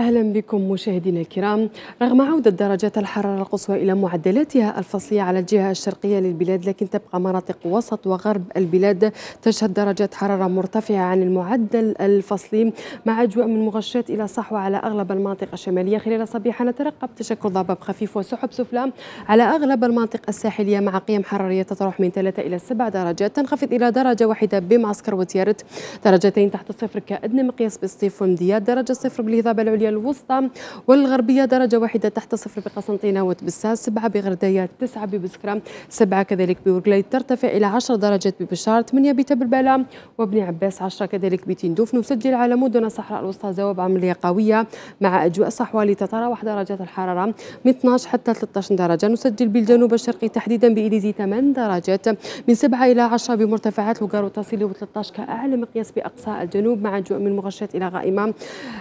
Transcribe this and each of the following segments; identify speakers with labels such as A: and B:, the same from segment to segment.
A: أهلا بكم مشاهدينا الكرام رغم عودة درجات الحرارة القصوى إلى معدلاتها الفصلية على الجهة الشرقية للبلاد لكن تبقى مناطق وسط وغرب البلاد تشهد درجات حرارة مرتفعة عن المعدل الفصلي مع أجواء من مغشات إلى صحوة على أغلب المناطق الشمالية خلال صبيحة نترقب تشكل ضباب خفيف وسحب سفلى على أغلب المناطق الساحلية مع قيم حرارية تتراوح من 3 إلى 7 درجات تنخفض إلى درجة واحدة بمعسكر وتيارت درجتين تحت الصفر كأدنى مقياس بالصيف ومديات درجة صفر بالهضاب العليا والعليا الوسطى والغربية درجة واحدة تحت صفر بقسنطينة وتبساس سبعة بغردية تسعة ببسكرة سبعة كذلك بورقليد ترتفع إلى 10 درجات ببشار ثمانية بتبلبلة وابن عباس 10 كذلك بتندوف نسجل على مدن الصحراء الوسطى زواب عملية قوية مع أجواء صحوالي تتراوح درجات الحرارة من 12 حتى 13 درجة نسجل بالجنوب الشرقي تحديدا بإليزي 8 درجات من 7 إلى 10 بمرتفعات لوغارو تصل و 13 كأعلى مقياس بأقصى الجنوب مع أجواء من مغشات إلى غائمة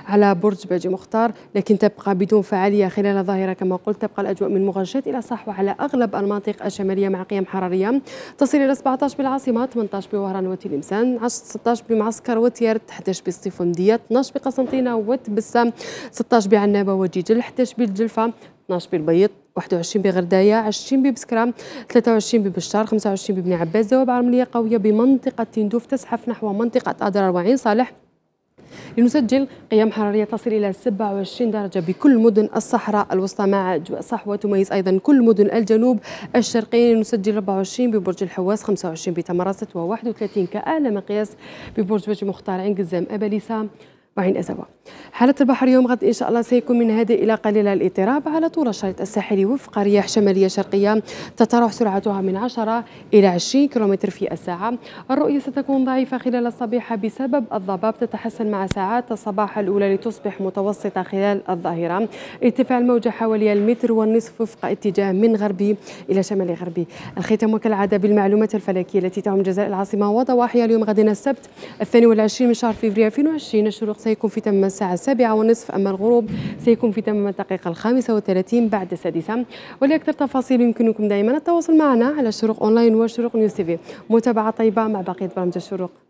A: على برج باجي مختار لكن تبقى بدون فعالية خلال الظاهرة كما قلت تبقى الأجواء من مغشات إلى صحوة على أغلب المناطق الشمالية مع قيم حرارية تصل إلى 17 بالعاصمة 18 بوهران وتلمسان 16 بمعسكر وتيرت 11 بسطيف 12 بقسنطينة وتبسة 16 بعنابة وجيجل 11 بالجلفة 12 بالبيض 21 بغردايه 20 ببسكره 23 ببشار 25 ببني عباس زوابع عمليه قويه بمنطقه تندوف تزحف نحو منطقه أدرار وعين صالح لنسجل قيم حرارية تصل إلى 27 درجة بكل مدن الصحراء الوسطى مع أجواء صحوة تميز أيضا كل مدن الجنوب الشرقي لنسجل 24 ببرج الحواس 25 بتمرست و31 كأعلى مقياس ببرج وجه مختار عين قزام أباليسة وعين أزوا حالة البحر يوم غد إن شاء الله سيكون من هادئ إلى قليل الاضطراب على طول الشريط الساحلي وفق رياح شمالية شرقية تتراوح سرعتها من 10 إلى 20 كم في الساعة الرؤية ستكون ضعيفة خلال الصبيحة بسبب الضباب تتحسن مع ساعات الصباح الأولى لتصبح متوسطة خلال الظاهرة ارتفاع الموجة حوالي المتر والنصف وفق اتجاه من غربي إلى شمال غربي الختام وكالعادة بالمعلومات الفلكية التي تعم جزائر العاصمة وضواحيها اليوم غد السبت 22 من شهر فبراير 2020 الشروق سيكون في تمام الساعة السابعة ونصف أما الغروب سيكون في تمام الدقيقة الخامسة والثلاثين بعد السادسة ولأكثر تفاصيل يمكنكم دائما التواصل معنا على الشروق أونلاين وشروق نيوز تيفي متابعة طيبة مع بقية برامج الشروق